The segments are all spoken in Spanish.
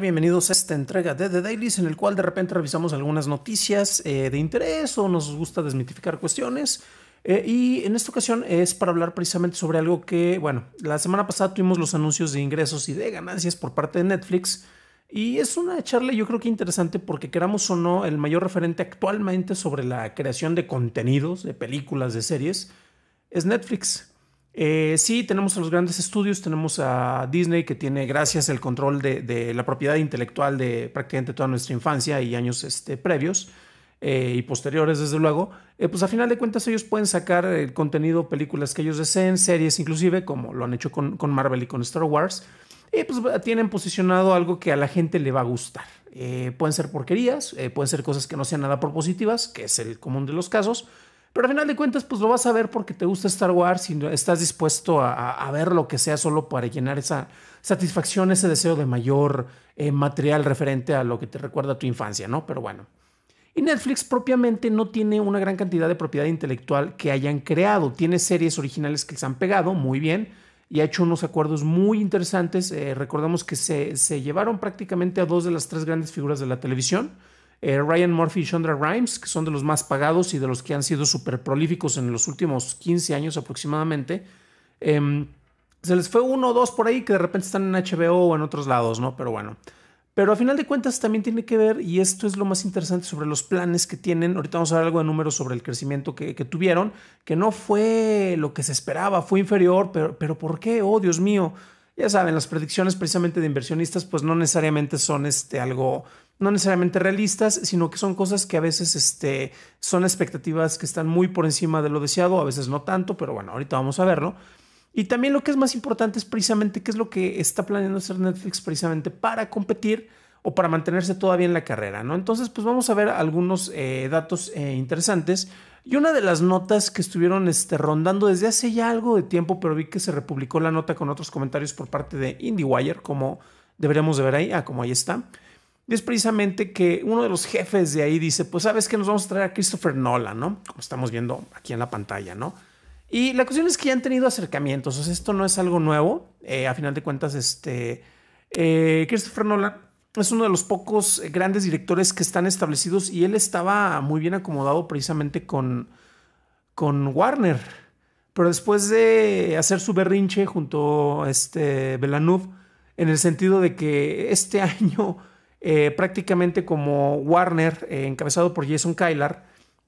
Bienvenidos a esta entrega de The Dailys, en el cual de repente revisamos algunas noticias eh, de interés o nos gusta desmitificar cuestiones. Eh, y en esta ocasión es para hablar precisamente sobre algo que, bueno, la semana pasada tuvimos los anuncios de ingresos y de ganancias por parte de Netflix. Y es una charla yo creo que interesante porque queramos o no, el mayor referente actualmente sobre la creación de contenidos, de películas, de series, es Netflix. Eh, sí, tenemos a los grandes estudios, tenemos a Disney que tiene, gracias el control de, la propiedad intelectual de prácticamente toda nuestra infancia y años este, previos eh, y posteriores, desde luego, eh, pues a final de cuentas ellos pueden sacar el contenido, películas que ellos deseen, series inclusive, como lo han hecho con, con Marvel y con Star Wars, y pues tienen posicionado algo que a la gente le va a gustar. pueden ser porquerías, pueden ser cosas que no sean nada propositivas, que es el común de los casos, pero al final de cuentas, pues lo vas a ver porque te gusta Star Wars y estás dispuesto a, ver lo que sea solo para llenar esa satisfacción, ese deseo de mayor eh, material referente a lo que te recuerda a tu infancia, ¿no? Pero bueno. Y Netflix propiamente no tiene una gran cantidad de propiedad intelectual que hayan creado. Tiene series originales que se han pegado muy bien y ha hecho unos acuerdos muy interesantes. Eh, recordamos que se llevaron prácticamente a dos de las tres grandes figuras de la televisión eh, Ryan Murphy y Chandra Rhimes, que son de los más pagados y de los que han sido súper prolíficos en los últimos 15 años aproximadamente. Em, se les fue uno o dos por ahí que de repente están en HBO o en otros lados, ¿no? Pero bueno. Pero a final de cuentas también tiene que ver, y esto es lo más interesante sobre los planes que tienen. Ahorita vamos a ver algo de números sobre el crecimiento que, tuvieron, que no fue lo que se esperaba, fue inferior, pero, pero ¿por qué? Oh, Dios mío. Ya saben, las predicciones precisamente de inversionistas, pues no necesariamente son este, algo no necesariamente realistas, sino que son cosas que a veces este, son expectativas que están muy por encima de lo deseado, a veces no tanto, pero bueno, ahorita vamos a verlo. Y también lo que es más importante es precisamente qué es lo que está planeando hacer Netflix precisamente para competir o para mantenerse todavía en la carrera, ¿no? Entonces, pues vamos a ver algunos eh, datos eh, interesantes. Y una de las notas que estuvieron este, rondando desde hace ya algo de tiempo, pero vi que se republicó la nota con otros comentarios por parte de IndieWire, como deberíamos de ver ahí, ah, como ahí está. Y es precisamente que uno de los jefes de ahí dice, pues sabes que nos vamos a traer a Christopher Nolan, ¿no? Como estamos viendo aquí en la pantalla, ¿no? Y la cuestión es que ya han tenido acercamientos, o sea, esto no es algo nuevo. Eh, a final de cuentas, este, eh, Christopher Nolan es uno de los pocos eh, grandes directores que están establecidos y él estaba muy bien acomodado precisamente con, con Warner. Pero después de hacer su berrinche junto a este en el sentido de que este año eh, prácticamente como Warner, eh, encabezado por Jason Kylar,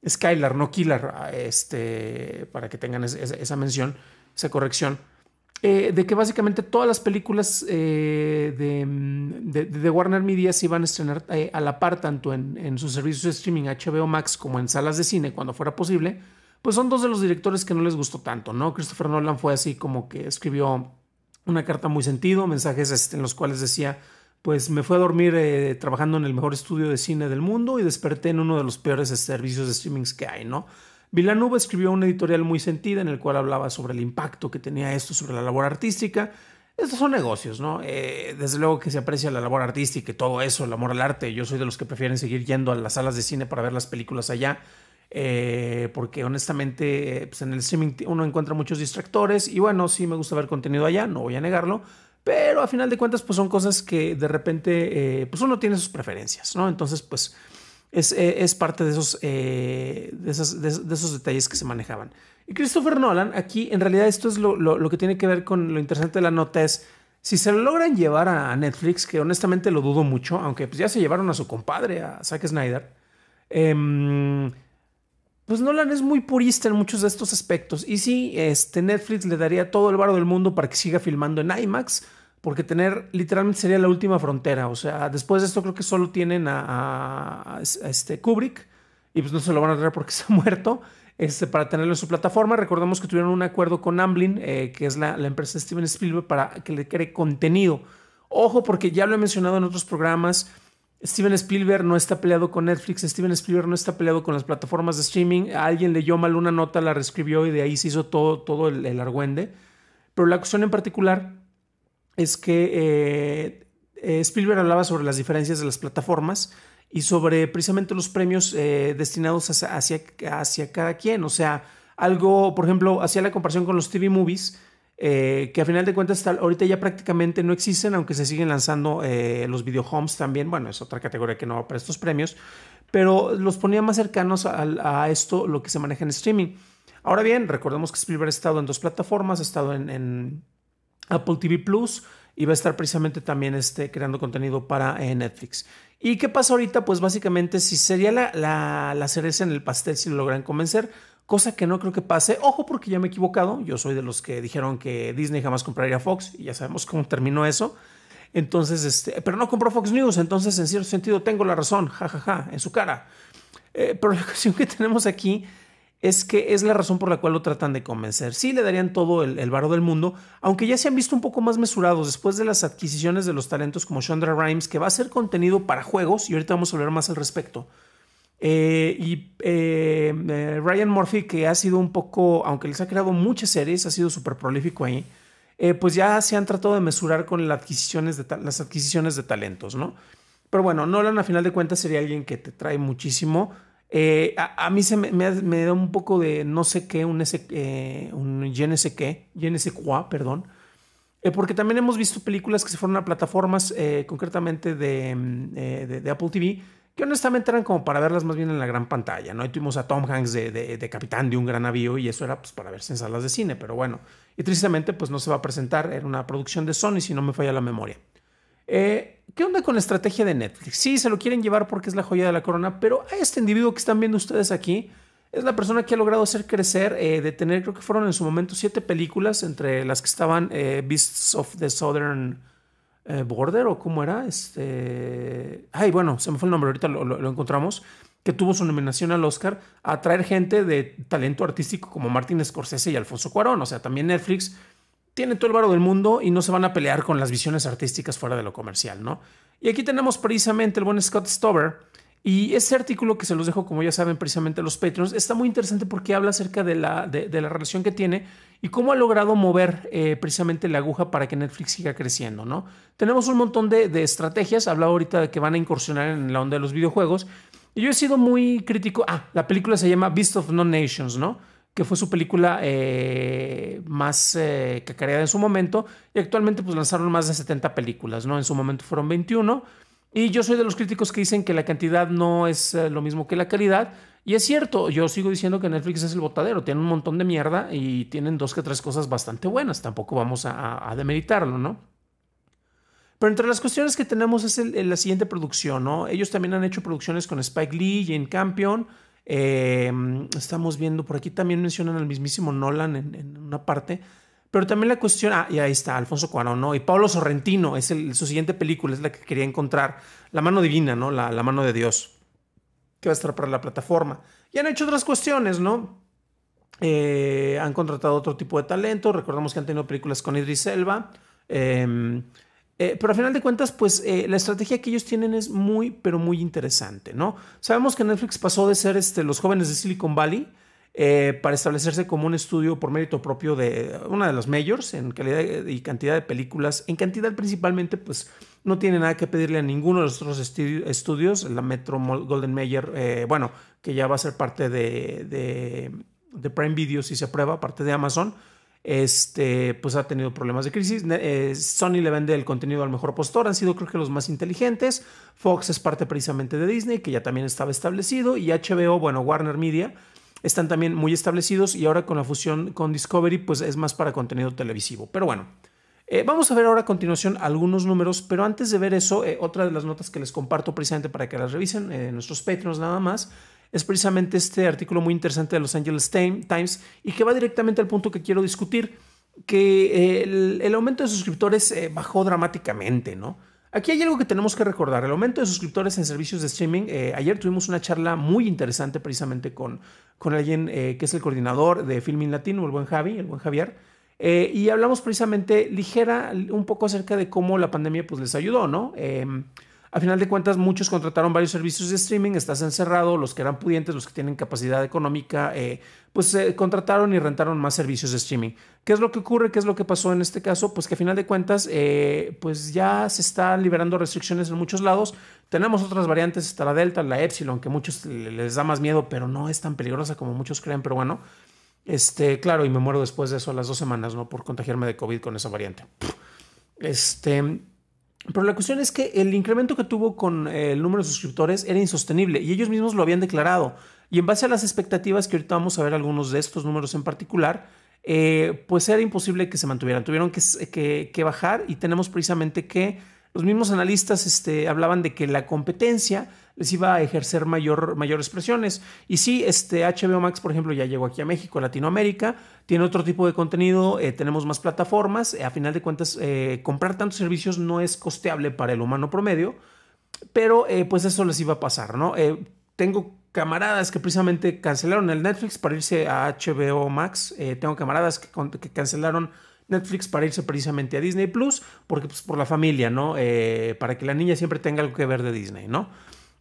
Skylar, no Killer, ah, este, para que tengan esa mención, esa corrección, eh, de que básicamente todas las películas mm, de, Warner Media se iban a estrenar a la par, tanto en, en sus servicios de streaming HBO Max como en salas de cine cuando fuera posible, pues son dos de los directores que no les gustó tanto, ¿no? Christopher Nolan fue así como que escribió una carta muy sentido, mensajes este, en los cuales decía pues me fui a dormir eh, trabajando en el mejor estudio de cine del mundo y desperté en uno de los peores servicios de streamings que hay, ¿no? Villanueva escribió una editorial muy sentida en el cual hablaba sobre el impacto que tenía esto sobre la labor artística. Estos son negocios, ¿no? Eh, desde luego que se aprecia la labor artística y todo eso, el amor al arte. Yo soy de los que prefieren seguir yendo a las salas de cine para ver las películas allá, eh, porque honestamente pues en el streaming uno encuentra muchos distractores y bueno, sí me gusta ver contenido allá, no voy a negarlo pero a final de cuentas, pues son cosas que de repente, eh, pues uno tiene sus preferencias, ¿no? Entonces, pues es, eh, es parte de esos, eh, de, de, esos detalles que se manejaban. Y Christopher Nolan, aquí en realidad esto es lo, lo, que tiene que ver con lo interesante de la nota es, si se lo logran llevar a Netflix, que honestamente lo dudo mucho, aunque pues ya se llevaron a su compadre, a Zack Snyder, em, pues Nolan es muy purista en muchos de estos aspectos. Y sí, este Netflix le daría todo el barro del mundo para que siga filmando en IMAX, porque tener literalmente sería la última frontera. O sea, después de esto creo que solo tienen a, este Kubrick y pues no se lo van a traer porque se ha muerto. Este, para tenerlo en su plataforma, recordemos que tuvieron un acuerdo con Amblin, eh, que es la, la, empresa de Steven Spielberg, para que le cree contenido. Ojo, porque ya lo he mencionado en otros programas Steven Spielberg no está peleado con Netflix, Steven Spielberg no está peleado con las plataformas de streaming. alguien leyó mal una nota, la reescribió y de ahí se hizo todo, todo el, argüende. Pero la cuestión en particular es que eh, eh, Spielberg hablaba sobre las diferencias de las plataformas y sobre precisamente los premios eh, destinados hacia, hacia, hacia cada quien. O sea, algo, por ejemplo, hacía la comparación con los TV movies eh, que a final de cuentas ahorita ya prácticamente no existen, aunque se siguen lanzando eh, los videohomes también, bueno, es otra categoría que no va para estos premios, pero los ponía más cercanos a, esto, lo que se maneja en streaming. Ahora bien, recordemos que Spielberg ha estado en dos plataformas, ha estado en, Apple TV Plus y va a estar precisamente también este, creando contenido para eh, Netflix. ¿Y qué pasa ahorita? Pues básicamente si sería la cereza en el pastel si lo logran convencer, cosa que no creo que pase. Ojo, porque ya me he equivocado. Yo soy de los que dijeron que Disney jamás compraría Fox y ya sabemos cómo terminó eso. Entonces, este, pero no compró Fox News, entonces en cierto sentido tengo la razón, jajaja, ja, ja, en su cara. Eh, pero la cuestión que tenemos aquí es que es la razón por la cual lo tratan de convencer. Sí, le darían todo el, el varo del mundo, aunque ya se han visto un poco más mesurados después de las adquisiciones de los talentos como Chandra Rhimes, que va a ser contenido para juegos, y ahorita vamos a hablar más al respecto. Eh, y eh, eh, Ryan Murphy, que ha sido un poco, aunque les ha creado muchas series, ha sido súper prolífico ahí, pues ya se han tratado de mesurar con las adquisiciones de, las adquisiciones de talentos, ¿no? Pero bueno, Nolan a final de cuentas sería alguien que te trae muchísimo. a, mí se me, da un poco de no sé qué, un, ese, un je qué, je ne perdón. porque también hemos visto películas que se fueron a plataformas, concretamente mm, de, de, Apple TV, que honestamente eran como para verlas más bien en la gran pantalla, ¿no? tuvimos a Tom Hanks de, capitán de un gran navío y eso era pues para verse en salas de cine, pero bueno. Y tristemente pues no se va a presentar, era una producción de Sony si no me falla la memoria. Eh, ¿Qué onda con la estrategia de Netflix? Sí, se lo quieren llevar porque es la joya de la corona, pero a este individuo que están viendo ustedes aquí es la persona que ha logrado hacer crecer, eh, de tener, creo que fueron en su momento siete películas, entre las que estaban eh, Beasts of the Southern... Eh, Border o cómo era, este, ay, bueno, se me fue el nombre, ahorita lo, encontramos, que tuvo su nominación al Oscar a traer gente de talento artístico como Martin Scorsese y Alfonso Cuarón. O sea, también Netflix tiene todo el varo del mundo y no se van a pelear con las visiones artísticas fuera de lo comercial, ¿no? Y aquí tenemos precisamente el buen Scott Stover, y ese artículo que se los dejo, como ya saben, precisamente los Patreons, está muy interesante porque habla acerca de la, de, la relación que tiene y cómo ha logrado mover eh, precisamente la aguja para que Netflix siga creciendo, ¿no? Tenemos un montón de, de estrategias, hablaba ahorita de que van a incursionar en la onda de los videojuegos. Y yo he sido muy crítico. Ah, la película se llama Beast of No Nations, ¿no? que fue su película eh, más eh, cacareada en su momento, y actualmente pues lanzaron más de 70 películas, ¿no? En su momento fueron 21, y yo soy de los críticos que dicen que la cantidad no es eh, lo mismo que la calidad. Y es cierto, yo sigo diciendo que Netflix es el botadero, tiene un montón de mierda y tienen dos que tres cosas bastante buenas, tampoco vamos a, demeritarlo, ¿no? Pero entre las cuestiones que tenemos es la siguiente producción, ¿no? Ellos también han hecho producciones con Spike Lee, Jane Campion, eh, estamos viendo, por aquí también mencionan al mismísimo Nolan en, en una parte. Pero también la cuestión, ah, y ahí está, Alfonso Cuarón, ¿no? Y Pablo Sorrentino, es el, su siguiente película, es la que quería encontrar, La mano divina, ¿no? La, mano de Dios, que va a estar para la plataforma. Y han hecho otras cuestiones, ¿no? Eh, han contratado otro tipo de talento, recordamos que han tenido películas con Idris Elba, em, eh, pero al final de cuentas, pues eh, la estrategia que ellos tienen es muy, pero muy interesante, ¿no? Sabemos que Netflix pasó de ser este, los jóvenes de Silicon Valley eh, para establecerse como un estudio por mérito propio de una de las majors en calidad y cantidad de películas. En cantidad principalmente, pues no tiene nada que pedirle a ninguno de los otros estudios. La Metro Golden Mayer, eh, bueno, que ya va a ser parte de, Prime Video si se aprueba, parte de Amazon este, pues ha tenido problemas de crisis. Eh, Sony le vende el contenido al mejor postor, han sido creo que los más inteligentes. Fox es parte precisamente de Disney, que ya también estaba establecido, y HBO, bueno, Warner Media están también muy establecidos y ahora con la fusión con Discovery pues es más para contenido televisivo. Pero bueno, eh, vamos a ver ahora a continuación algunos números, pero antes de ver eso, eh, otra de las notas que les comparto precisamente para que las revisen eh, nuestros patrons nada más, es precisamente este artículo muy interesante de Los Angeles Times y que va directamente al punto que quiero discutir, que el, aumento de suscriptores bajó dramáticamente, ¿no? Aquí hay algo que tenemos que recordar. El aumento de suscriptores en servicios de streaming. Eh, ayer tuvimos una charla muy interesante precisamente con, con alguien eh, que es el coordinador de Filming Latino, el buen Javi, el buen Javier. Eh, y hablamos precisamente ligera un poco acerca de cómo la pandemia pues, les ayudó, ¿no? Em, a final de cuentas, muchos contrataron varios servicios de streaming, estás encerrado, los que eran pudientes, los que tienen capacidad económica, eh, pues se eh, contrataron y rentaron más servicios de streaming. ¿Qué es lo que ocurre? ¿Qué es lo que pasó en este caso? Pues que a final de cuentas, eh, pues ya se están liberando restricciones en muchos lados. Tenemos otras variantes, está la Delta, la Epsilon, que a muchos les da más miedo, pero no es tan peligrosa como muchos creen, pero bueno. Este, claro, y me muero después de eso a las dos semanas, ¿no? Por contagiarme de COVID con esa variante. Este... Pero la cuestión es que el incremento que tuvo con eh, el número de suscriptores era insostenible y ellos mismos lo habían declarado. Y en base a las expectativas que ahorita vamos a ver algunos de estos números en particular, eh, pues era imposible que se mantuvieran. Tuvieron que, que bajar y tenemos precisamente que los mismos analistas este, hablaban de que la competencia les iba a ejercer mayor, mayores presiones. Y sí, este HBO Max, por ejemplo, ya llegó aquí a México, Latinoamérica, tiene otro tipo de contenido, eh, tenemos más plataformas, eh, a final de cuentas, eh, comprar tantos servicios no es costeable para el humano promedio, pero pues eso les iba a pasar, ¿no? tengo camaradas que precisamente cancelaron el Netflix para irse a HBO Max, tengo camaradas que, que cancelaron Netflix para irse precisamente a Disney Plus, porque pues por la familia, ¿no? Eh, para que la niña siempre tenga algo que ver de Disney, ¿no?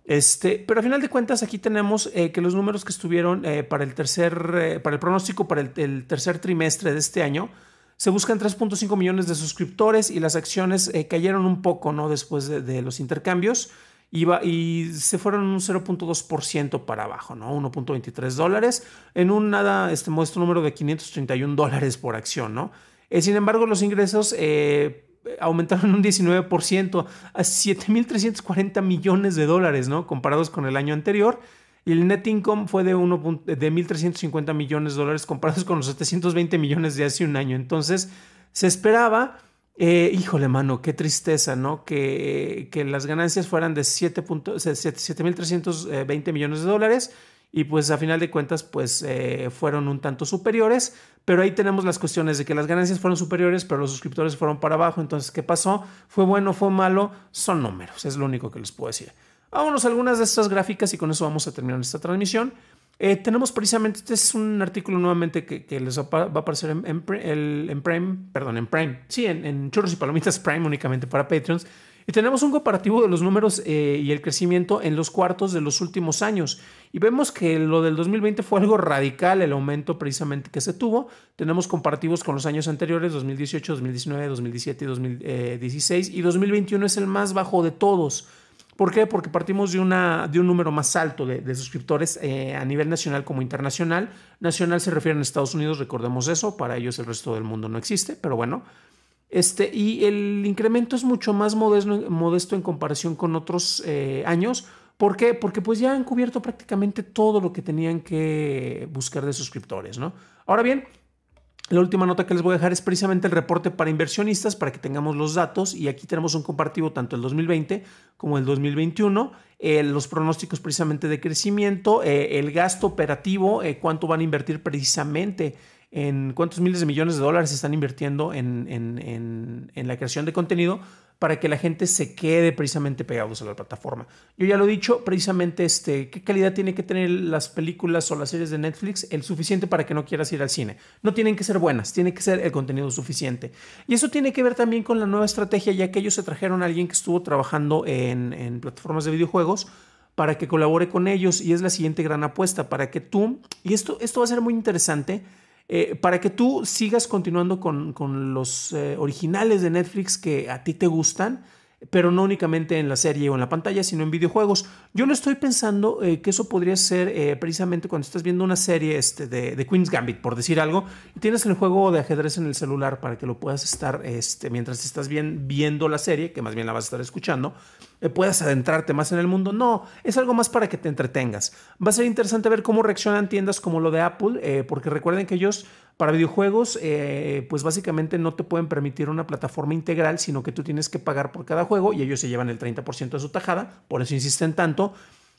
Este, pero a final de cuentas aquí tenemos eh, que los números que estuvieron eh, para el tercer, para el pronóstico para el, tercer trimestre de este año, se buscan 3.5 millones de suscriptores y las acciones cayeron un poco, ¿no? Después de, los intercambios iba, y se fueron un 0.2% para abajo, ¿no? 1.23 dólares en un nada, este muestro número de 531 dólares por acción, ¿no? Eh, sin embargo, los ingresos eh, aumentaron un 19% a 7.340 millones de dólares, ¿no? Comparados con el año anterior. Y el net income fue de, de 1.350 millones de dólares comparados con los 720 millones de hace un año. Entonces, se esperaba, eh, híjole mano, qué tristeza, ¿no? Que, que las ganancias fueran de 7.320 millones de dólares y pues a final de cuentas pues eh, fueron un tanto superiores, pero ahí tenemos las cuestiones de que las ganancias fueron superiores, pero los suscriptores fueron para abajo, entonces ¿qué pasó? ¿Fue bueno, fue malo? Son números, es lo único que les puedo decir. Vámonos a algunas de estas gráficas y con eso vamos a terminar esta transmisión. Eh, tenemos precisamente, este es un artículo nuevamente que, que les va a aparecer en, el, en, Prime, perdón, en Prime, sí, en, en Churros y Palomitas Prime únicamente para Patreons y tenemos un comparativo de los números eh, y el crecimiento en los cuartos de los últimos años. Y vemos que lo del 2020 fue algo radical, el aumento precisamente que se tuvo. Tenemos comparativos con los años anteriores, 2018, 2019, 2017 y 2016. Y 2021 es el más bajo de todos. ¿Por qué? Porque partimos de, una, de un número más alto de, suscriptores eh, a nivel nacional como internacional. Nacional se refiere a Estados Unidos, recordemos eso, para ellos el resto del mundo no existe, pero bueno, este, y el incremento es mucho más modesto, en comparación con otros eh, años. ¿Por qué? Porque pues ya han cubierto prácticamente todo lo que tenían que buscar de suscriptores, ¿no? Ahora bien, la última nota que les voy a dejar es precisamente el reporte para inversionistas para que tengamos los datos y aquí tenemos un comparativo tanto el 2020 como el 2021, eh, los pronósticos precisamente de crecimiento, eh, el gasto operativo, cuánto van a invertir precisamente en cuántos miles de millones de dólares se están invirtiendo en, en, en, la creación de contenido para que la gente se quede precisamente pegados a la plataforma. Yo ya lo he dicho, precisamente este, qué calidad tiene que tener las películas o las series de Netflix, el suficiente para que no quieras ir al cine. No tienen que ser buenas, tiene que ser el contenido suficiente. Y eso tiene que ver también con la nueva estrategia, ya que ellos se trajeron a alguien que estuvo trabajando en plataformas de videojuegos para que colabore con ellos y es la siguiente gran apuesta para que tú, y esto, esto va a ser muy interesante, eh, para que tú sigas continuando con, con los eh, originales de Netflix que a ti te gustan, pero no únicamente en la serie o en la pantalla, sino en videojuegos. Yo lo estoy pensando eh, que eso podría ser precisamente cuando estás viendo una serie este, de, Queen's Gambit, por decir algo, y tienes el juego de ajedrez en el celular para que lo puedas estar este, mientras estás bien, viendo la serie, que más bien la vas a estar escuchando eh, puedas adentrarte más en el mundo. No, es algo más para que te entretengas. Va a ser interesante ver cómo reaccionan tiendas como lo de Apple, eh, porque recuerden que ellos para videojuegos, eh, pues básicamente no te pueden permitir una plataforma integral, sino que tú tienes que pagar por cada juego y ellos se llevan el 30% de su tajada, por eso insisten tanto.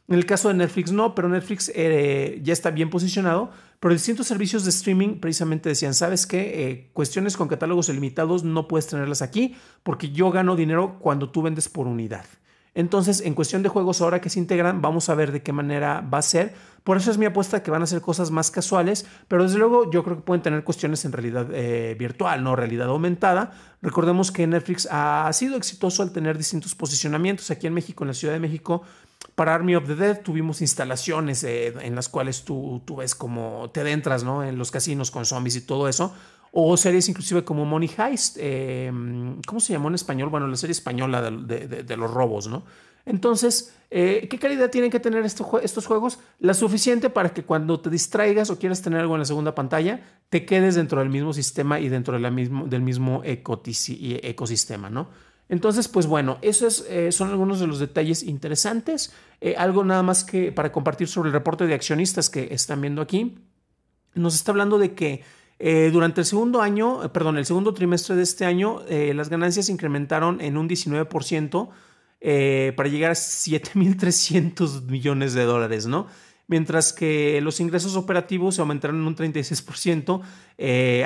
En el caso de Netflix no, pero Netflix ya está bien posicionado, pero distintos servicios de streaming precisamente decían, sabes que cuestiones con catálogos ilimitados no puedes tenerlas aquí porque yo gano dinero cuando tú vendes por unidad. Entonces, en cuestión de juegos, ahora que se integran, vamos a ver de qué manera va a ser. Por eso es mi apuesta que van a ser cosas más casuales, pero desde luego yo creo que pueden tener cuestiones en realidad eh, virtual, no realidad aumentada. Recordemos que Netflix ha sido exitoso al tener distintos posicionamientos aquí en México, en la Ciudad de México. Para Army of the Dead tuvimos instalaciones eh, en las cuales tú, ves como te adentras ¿no? en los casinos con zombies y todo eso o series inclusive como Money Heist, em, ¿cómo se llamó en español? Bueno, la serie española de, los robos, ¿no? Entonces, eh, ¿qué calidad tienen que tener estos, juegos? La suficiente para que cuando te distraigas o quieras tener algo en la segunda pantalla, te quedes dentro del mismo sistema y dentro de mismo, del mismo ecosistema, ¿no? Entonces, pues bueno, esos eh, son algunos de los detalles interesantes. Eh, algo nada más que para compartir sobre el reporte de accionistas que están viendo aquí. Nos está hablando de que eh, durante el segundo año, eh, perdón, el segundo trimestre de este año, eh, las ganancias incrementaron en un 19% para llegar a 7.300 millones de dólares, ¿no? Mientras que los ingresos operativos se aumentaron en un 36%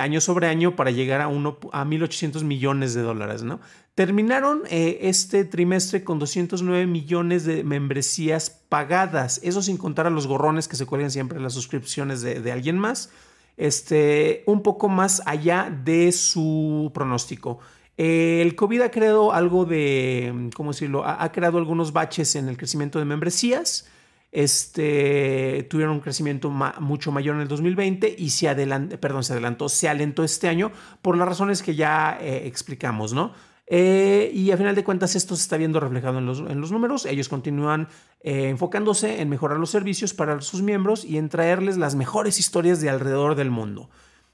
año sobre año para llegar a, uno, a 1.800 millones de dólares, ¿no? Terminaron este trimestre con 209 millones de membresías pagadas, eso sin contar a los gorrones que se cuelgan siempre las suscripciones de alguien más este, un poco más allá de su pronóstico. El COVID ha creado algo de, ¿cómo decirlo? Ha, creado algunos baches en el crecimiento de membresías. Este, tuvieron un crecimiento mucho mayor en el 2020 y se, adelantó, perdón, se adelantó, se alentó este año por las razones que ya eh, explicamos, ¿no? Eh, y a final de cuentas esto se está viendo reflejado en los, números. Ellos continúan eh, enfocándose en mejorar los servicios para sus miembros y en traerles las mejores historias de alrededor del mundo.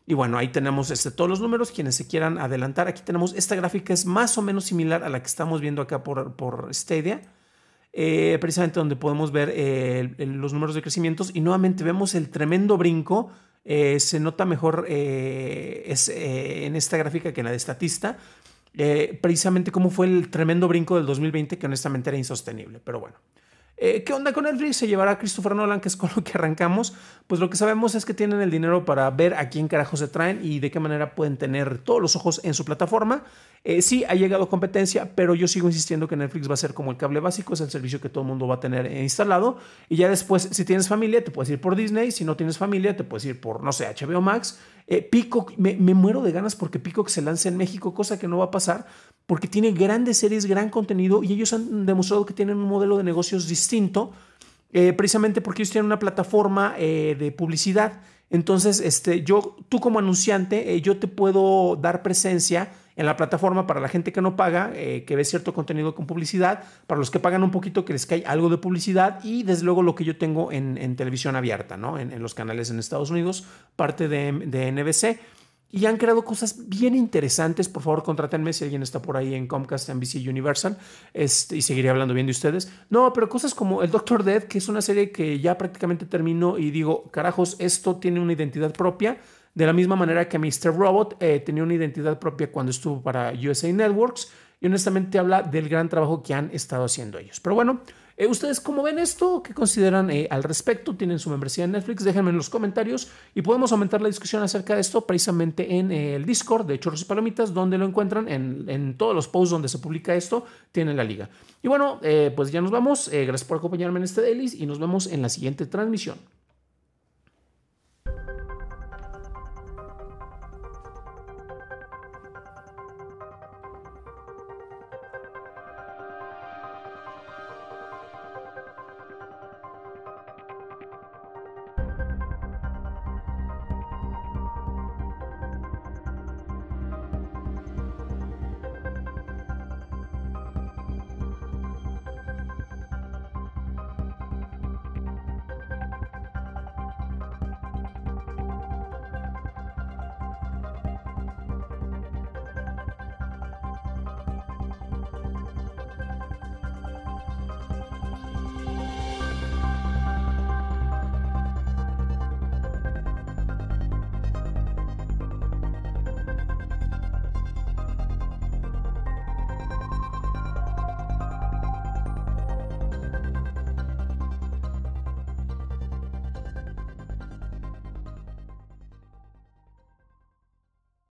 Y bueno, ahí tenemos este, todos los números, quienes se quieran adelantar. Aquí tenemos esta gráfica, es más o menos similar a la que estamos viendo acá por, por Stadia. Eh, precisamente donde podemos ver los números de crecimientos y nuevamente vemos el tremendo brinco. se nota mejor es, en esta gráfica que en la de Statista. Eh, precisamente cómo fue el tremendo brinco del 2020 que honestamente era insostenible, pero bueno. Eh, ¿Qué onda con Netflix? ¿Se llevará a Christopher Nolan, que es con lo que arrancamos? Pues lo que sabemos es que tienen el dinero para ver a quién carajo se traen y de qué manera pueden tener todos los ojos en su plataforma. Eh, sí, ha llegado competencia, pero yo sigo insistiendo que Netflix va a ser como el cable básico, es el servicio que todo el mundo va a tener eh, instalado. Y ya después, si tienes familia, te puedes ir por Disney. Si no tienes familia, te puedes ir por, no sé, HBO Max. Eh, me, muero de ganas porque Peacock se lance en México, cosa que no va a pasar porque tiene grandes series, gran contenido y ellos han demostrado que tienen un modelo de negocios distinto eh, precisamente porque ellos tienen una plataforma eh, de publicidad. Entonces, este, yo, tú como anunciante, eh, yo te puedo dar presencia en la plataforma para la gente que no paga, que ve cierto contenido con publicidad, para los que pagan un poquito, que les cae algo de publicidad y desde luego lo que yo tengo en, televisión abierta, ¿no? En, los canales en Estados Unidos, parte de NBC y han creado cosas bien interesantes. Por favor, contrátenme si alguien está por ahí en Comcast, NBC, Universal, este, y seguiré hablando bien de ustedes. No, pero cosas como El Doctor Dead, que es una serie que ya prácticamente terminó y digo, carajos, esto tiene una identidad propia. De la misma manera que Mr. Robot eh, tenía una identidad propia cuando estuvo para USA Networks y honestamente habla del gran trabajo que han estado haciendo ellos. Pero bueno, eh, ¿Ustedes cómo ven esto? ¿Qué consideran eh, al respecto? ¿Tienen su membresía en Netflix? Déjenme en los comentarios y podemos aumentar la discusión acerca de esto precisamente en eh, el Discord de Chorros y Palomitas, donde lo encuentran en, en, todos los posts donde se publica esto, tienen la liga. Y bueno, pues ya nos vamos. gracias por acompañarme en este Delis y nos vemos en la siguiente transmisión.